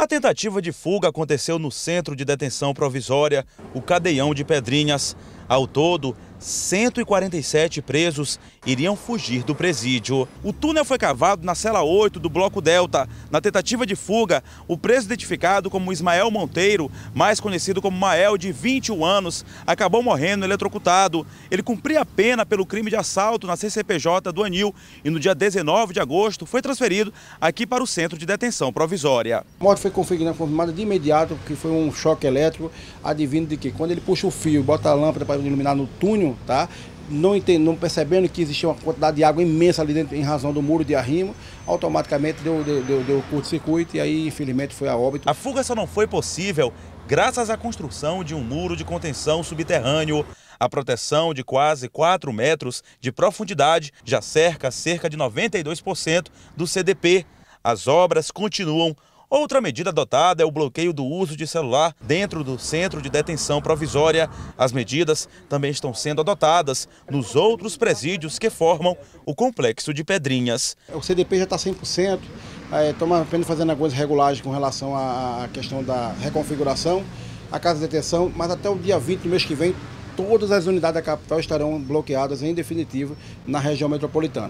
A tentativa de fuga aconteceu no centro de detenção provisória, o Cadeião de Pedrinhas. Ao todo, 147 presos iriam fugir do presídio. O túnel foi cavado na cela 8 do Bloco Delta. Na tentativa de fuga, o preso identificado como Ismael Monteiro, mais conhecido como Mael, de 21 anos, acabou morrendo eletrocutado. Ele cumpria a pena pelo crime de assalto na CCPJ do Anil e no dia 19 de agosto foi transferido aqui para o centro de detenção provisória. A morte foi confirmada de imediato, porque foi um choque elétrico, advindo de que quando ele puxa o fio, bota a lâmpada para iluminar no túnel, tá? Não, entendo, não percebendo que existia uma quantidade de água imensa ali dentro em razão do muro de arrimo, automaticamente deu, deu, deu, deu curto-circuito e aí, infelizmente, foi a óbito. A fuga só não foi possível graças à construção de um muro de contenção subterrâneo. A proteção de quase 4 metros de profundidade já cerca cerca de 92% do CDP. As obras continuam Outra medida adotada é o bloqueio do uso de celular dentro do centro de detenção provisória. As medidas também estão sendo adotadas nos outros presídios que formam o complexo de Pedrinhas. O CDP já está 100%, estamos é, apenas fazendo algumas regulagens com relação à questão da reconfiguração, a casa de detenção, mas até o dia 20 do mês que vem todas as unidades da capital estarão bloqueadas em definitivo na região metropolitana.